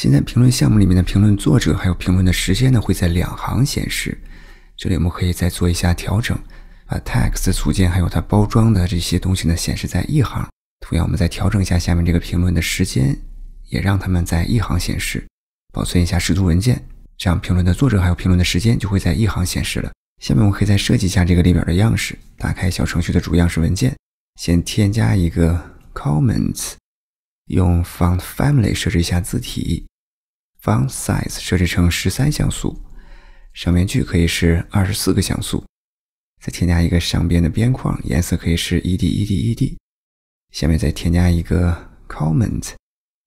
现在评论项目里面的评论作者还有评论的时间呢，会在两行显示。这里我们可以再做一下调整，把 text 组件还有它包装的这些东西呢显示在一行。同样，我们再调整一下下面这个评论的时间，也让他们在一行显示。保存一下视图文件，这样评论的作者还有评论的时间就会在一行显示了。下面我们可以再设计一下这个列表的样式。打开小程序的主样式文件，先添加一个 comments。用 font family 设置一下字体，font size 设置成十三像素，上边距可以是二十四个像素，再添加一个上边的边框，颜色可以是 e d e d e d。下面再添加一个 comment，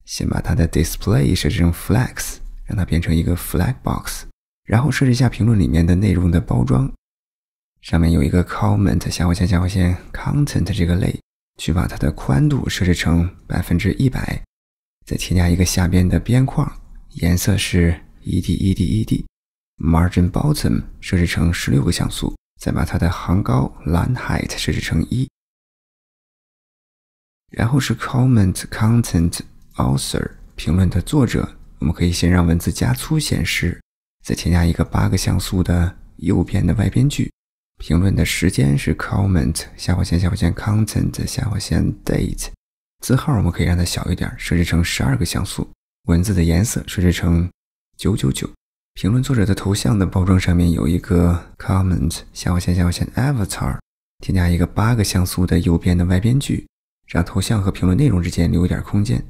先把它的 display 设置成 flex，让它变成一个 f l a g box，然后设置一下评论里面的内容的包装，上面有一个 comment，下划线下划线 content 这个类。去把它的宽度设置成百分之一百，再添加一个下边的边框，颜色是 e d e d e d，margin bottom 设置成十六个像素，再把它的行高 line height 设置成一，然后是 comment content author 评论的作者，我们可以先让文字加粗显示，再添加一个八个像素的右边的外边距。评论的时间是 comment 下划线下划线 content 下划线 date 字号我们可以让它小一点，设置成十二个像素。文字的颜色设置成九九九。评论作者的头像的包装上面有一个 comment 下划线下划线 avatar。添加一个八个像素的右边的外边距，让头像和评论内容之间留一点空间。